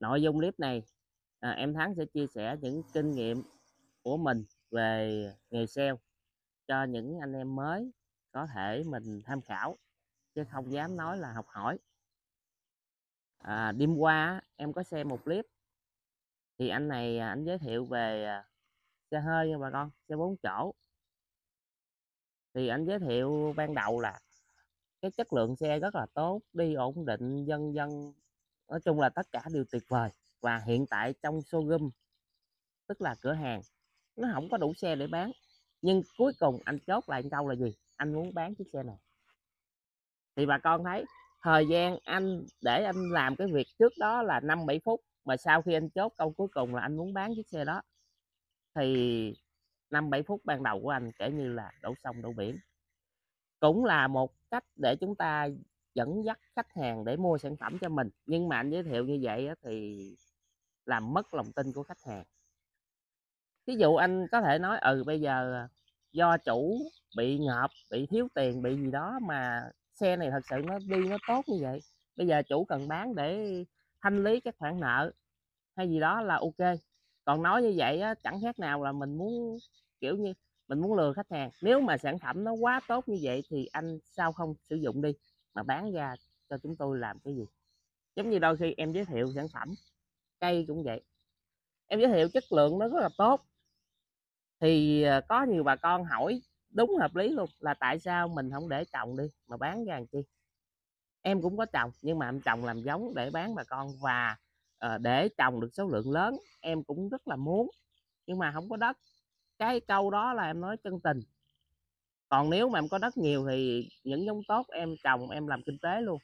nội dung clip này à, em Thắng sẽ chia sẻ những kinh nghiệm của mình về nghề SEO cho những anh em mới có thể mình tham khảo chứ không dám nói là học hỏi à, đêm qua em có xem một clip thì anh này à, anh giới thiệu về à, xe hơi nha bà con xe bốn chỗ thì anh giới thiệu ban đầu là cái chất lượng xe rất là tốt đi ổn định dân dân nói chung là tất cả đều tuyệt vời và hiện tại trong showroom tức là cửa hàng nó không có đủ xe để bán nhưng cuối cùng anh chốt lại câu là gì anh muốn bán chiếc xe này thì bà con thấy thời gian anh để anh làm cái việc trước đó là năm bảy phút mà sau khi anh chốt câu cuối cùng là anh muốn bán chiếc xe đó thì năm bảy phút ban đầu của anh kể như là đổ sông đổ biển cũng là một cách để chúng ta dẫn dắt khách hàng để mua sản phẩm cho mình nhưng mà anh giới thiệu như vậy thì làm mất lòng tin của khách hàng ví dụ anh có thể nói ừ bây giờ à, do chủ bị ngợp bị thiếu tiền bị gì đó mà xe này thật sự nó đi nó tốt như vậy bây giờ chủ cần bán để thanh lý các khoản nợ hay gì đó là ok còn nói như vậy á, chẳng khác nào là mình muốn kiểu như mình muốn lừa khách hàng nếu mà sản phẩm nó quá tốt như vậy thì anh sao không sử dụng đi mà bán ra cho chúng tôi làm cái gì giống như đôi khi em giới thiệu sản phẩm cây cũng vậy em giới thiệu chất lượng nó rất là tốt thì à, có nhiều bà con hỏi đúng hợp lý luôn là tại sao mình không để trồng đi mà bán ra làm chi em cũng có trồng nhưng mà em trồng làm giống để bán bà con và ờ, để trồng được số lượng lớn em cũng rất là muốn nhưng mà không có đất cái câu đó là em nói chân tình còn nếu mà em có đất nhiều thì những giống tốt em trồng em làm kinh tế luôn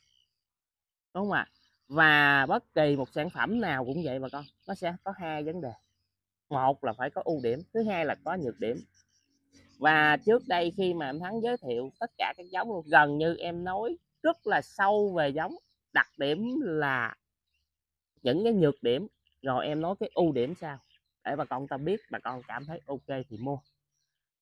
đúng không ạ à? và bất kỳ một sản phẩm nào cũng vậy bà con nó sẽ có hai vấn đề một là phải có ưu điểm thứ hai là có nhược điểm và trước đây khi mà em thắng giới thiệu tất cả các giống luôn gần như em nói rất là sâu về giống đặc điểm là những cái nhược điểm rồi em nói cái ưu điểm sao để bà con ta biết bà con cảm thấy ok thì mua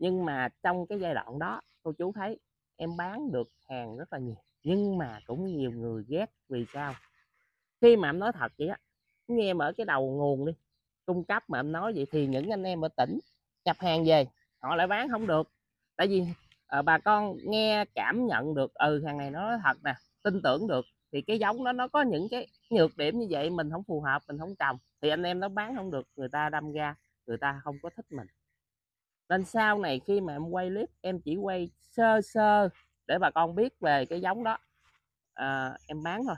nhưng mà trong cái giai đoạn đó cô chú thấy em bán được hàng rất là nhiều nhưng mà cũng nhiều người ghét vì sao khi mà em nói thật vậy á nghe em ở cái đầu nguồn đi cung cấp mà em nói vậy thì những anh em ở tỉnh nhập hàng về họ lại bán không được tại vì à, bà con nghe cảm nhận được ừ hàng này nó thật nè tin tưởng được thì cái giống đó nó có những cái nhược điểm như vậy mình không phù hợp mình không trồng thì anh em nó bán không được người ta đâm ra người ta không có thích mình nên sau này khi mà em quay clip em chỉ quay sơ sơ để bà con biết về cái giống đó à, em bán thôi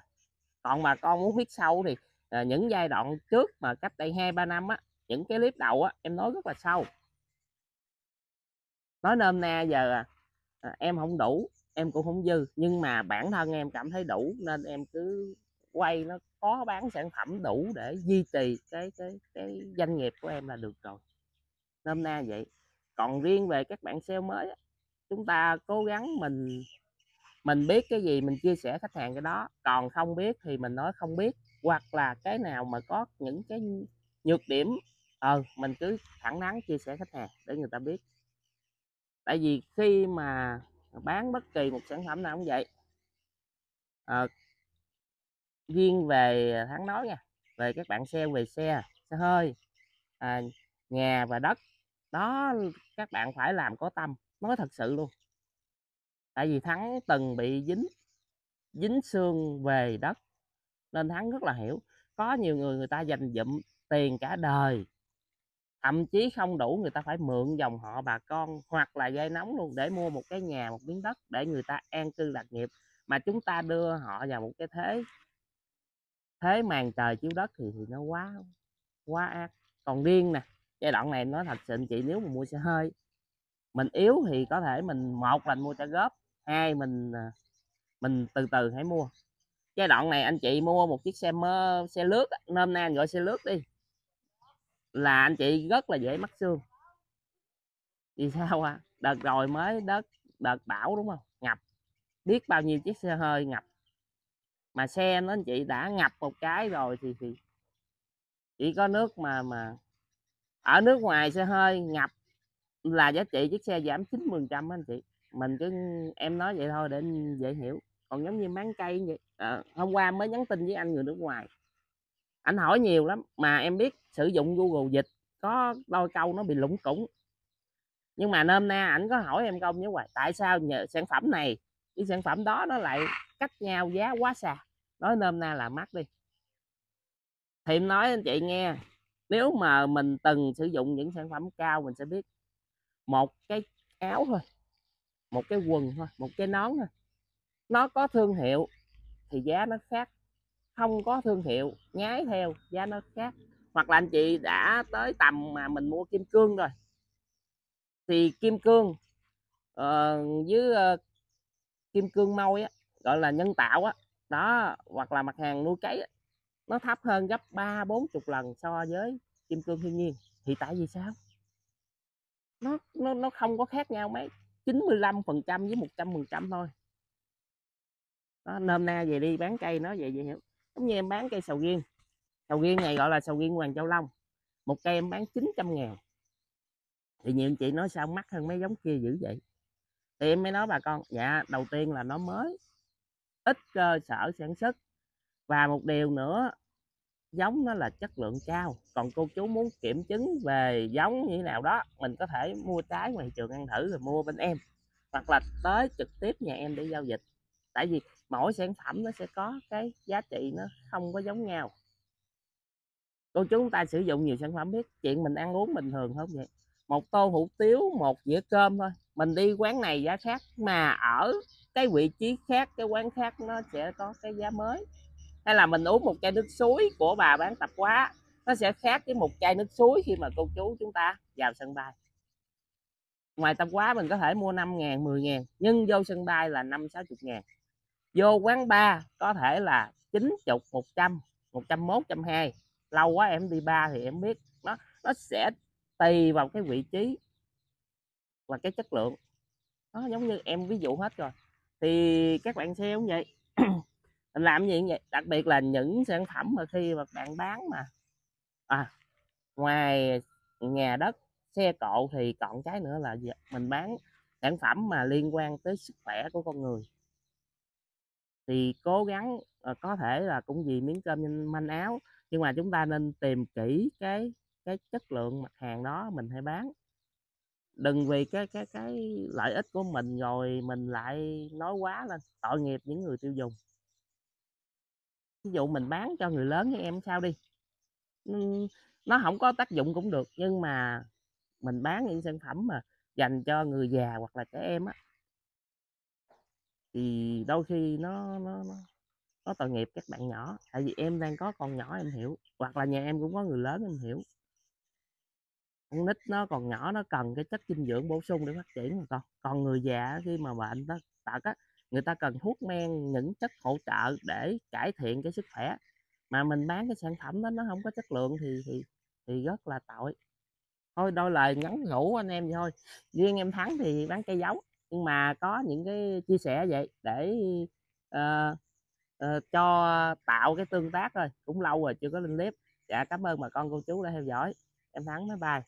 còn bà con muốn biết sâu thì à, những giai đoạn trước mà cách đây hai ba năm á những cái clip đầu á em nói rất là sâu nói nôm na giờ à, à em không đủ em cũng không dư nhưng mà bản thân em cảm thấy đủ nên em cứ quay nó có bán sản phẩm đủ để duy trì cái cái cái doanh nghiệp của em là được rồi nôm na vậy còn riêng về các bạn sale mới chúng ta cố gắng mình mình biết cái gì mình chia sẻ khách hàng cái đó còn không biết thì mình nói không biết hoặc là cái nào mà có những cái nhược điểm ờ mình cứ thẳng thắn chia sẻ khách hàng để người ta biết tại vì khi mà bán bất kỳ một sản phẩm nào cũng vậy à, riêng về tháng nói nha về các bạn xe về xe xe hơi à, nhà và đất đó các bạn phải làm có tâm nói thật sự luôn tại vì thắng từng bị dính dính xương về đất nên thắng rất là hiểu có nhiều người người ta dành dụm tiền cả đời thậm chí không đủ người ta phải mượn dòng họ bà con hoặc là dây nóng luôn để mua một cái nhà một miếng đất để người ta an cư lạc nghiệp mà chúng ta đưa họ vào một cái thế thế màn trời chiếu đất thì, thì nó quá quá ác còn điên nè giai đoạn này nói thật sự chị nếu mà mua xe hơi mình yếu thì có thể mình một là mua trả góp hai mình à, mình từ từ hãy mua giai đoạn này anh chị mua một chiếc xe mơ, xe lướt nôm na gọi xe lướt đi là anh chị rất là dễ mắc xương vì sao à đợt rồi mới đất đợt bão đúng không ngập biết bao nhiêu chiếc xe hơi ngập mà xe nó anh chị đã ngập một cái rồi thì thì chỉ có nước mà mà ở nước ngoài xe hơi ngập là giá trị chiếc xe giảm 90 trăm anh chị mình cứ em nói vậy thôi để dễ hiểu còn giống như bán cây vậy à, hôm qua mới nhắn tin với anh người nước ngoài anh hỏi nhiều lắm mà em biết sử dụng google dịch có đôi câu nó bị lủng củng nhưng mà nôm na ảnh có hỏi em không nhớ vậy tại sao nhờ sản phẩm này cái sản phẩm đó nó lại cách nhau giá quá xa nói nôm na là mắc đi thì em nói anh chị nghe nếu mà mình từng sử dụng những sản phẩm cao mình sẽ biết một cái áo thôi một cái quần thôi một cái nón thôi nó có thương hiệu thì giá nó khác không có thương hiệu nhái theo giá nó khác hoặc là anh chị đã tới tầm mà mình mua kim cương rồi thì kim cương uh, với uh, kim cương môi á, gọi là nhân tạo á đó. đó hoặc là mặt hàng nuôi cấy nó thấp hơn gấp ba bốn chục lần so với kim cương thiên nhiên thì tại vì sao nó nó nó không có khác nhau mấy 95 phần trăm với 100 phần trăm thôi nó nôm na về đi bán cây nó vậy vậy hiểu giống như em bán cây sầu riêng sầu riêng này gọi là sầu riêng hoàng châu long một cây em bán 900 ngàn thì nhiều chị nói sao mắc hơn mấy giống kia dữ vậy thì em mới nói bà con dạ đầu tiên là nó mới ít cơ sở sản xuất và một điều nữa giống nó là chất lượng cao còn cô chú muốn kiểm chứng về giống như thế nào đó mình có thể mua trái ngoài trường ăn thử rồi mua bên em hoặc là tới trực tiếp nhà em để giao dịch tại vì mỗi sản phẩm nó sẽ có cái giá trị nó không có giống nhau cô chú chúng ta sử dụng nhiều sản phẩm biết chuyện mình ăn uống bình thường không vậy một tô hủ tiếu một dĩa cơm thôi mình đi quán này giá khác mà ở cái vị trí khác cái quán khác nó sẽ có cái giá mới hay là mình uống một chai nước suối của bà bán tạp hóa nó sẽ khác với một chai nước suối khi mà cô chú chúng ta vào sân bay ngoài tạp hóa mình có thể mua 5 ngàn 10 ngàn nhưng vô sân bay là 5 60 ngàn vô quán bar có thể là 90 100 101 120 lâu quá em đi ba thì em biết nó nó sẽ tùy vào cái vị trí và cái chất lượng nó giống như em ví dụ hết rồi thì các bạn xem vậy mình làm gì vậy đặc biệt là những sản phẩm mà khi mà bạn bán mà à, ngoài nhà đất xe cộ thì còn cái nữa là mình bán sản phẩm mà liên quan tới sức khỏe của con người thì cố gắng ờ, có thể là cũng vì miếng cơm manh áo nhưng mà chúng ta nên tìm kỹ cái cái chất lượng mặt hàng đó mình hay bán đừng vì cái cái cái lợi ích của mình rồi mình lại nói quá lên tội nghiệp những người tiêu dùng ví dụ mình bán cho người lớn hay em sao đi ừ, nó không có tác dụng cũng được nhưng mà mình bán những sản phẩm mà dành cho người già hoặc là trẻ em á thì đôi khi nó nó nó, nó tội nghiệp các bạn nhỏ tại vì em đang có con nhỏ em hiểu hoặc là nhà em cũng có người lớn em hiểu con nít nó còn nhỏ nó cần cái chất dinh dưỡng bổ sung để phát triển mà con còn người già khi mà bệnh nó tật á người ta cần thuốc men những chất hỗ trợ để cải thiện cái sức khỏe mà mình bán cái sản phẩm đó nó không có chất lượng thì thì thì rất là tội thôi đôi lời ngắn gũ anh em vậy thôi riêng em thắng thì bán cây giống nhưng mà có những cái chia sẻ vậy để uh, uh, cho tạo cái tương tác thôi cũng lâu rồi chưa có lên clip dạ cảm ơn bà con cô chú đã theo dõi em thắng máy bay